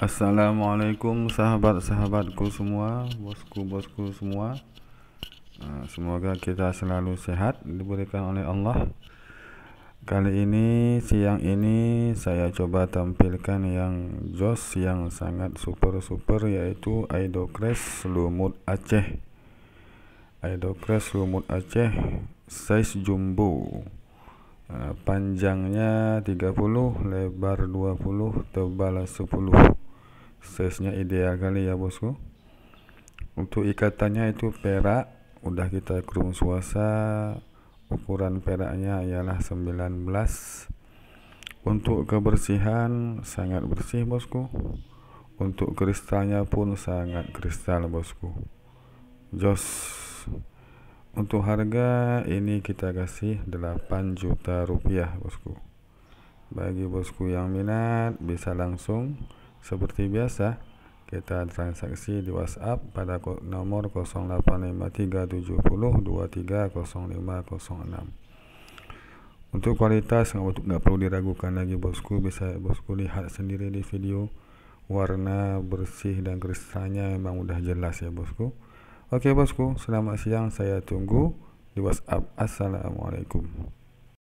Assalamualaikum sahabat-sahabatku semua, bosku-bosku semua. Ah, semoga kita selalu sehat diberikan oleh Allah. Kali ini siang ini saya coba tampilkan yang jos yang sangat super super yaitu Aidocres lumut Aceh. Aidocres lumut Aceh size jumbo. Ah, panjangnya 30, lebar 20, tebal 10 Sesnya ideal kali ya bosku untuk ikatannya itu perak udah kita kurung suasa ukuran peraknya ialah 19 untuk kebersihan sangat bersih bosku untuk kristalnya pun sangat kristal bosku jos untuk harga ini kita kasih 8 juta rupiah bosku bagi bosku yang minat bisa langsung seperti biasa, kita transaksi di WhatsApp pada nomor 085370230506. Untuk kualitas nggak perlu diragukan lagi bosku, bisa bosku lihat sendiri di video warna bersih dan kristalnya memang udah jelas ya bosku. Oke bosku, selamat siang saya tunggu di WhatsApp. Assalamualaikum.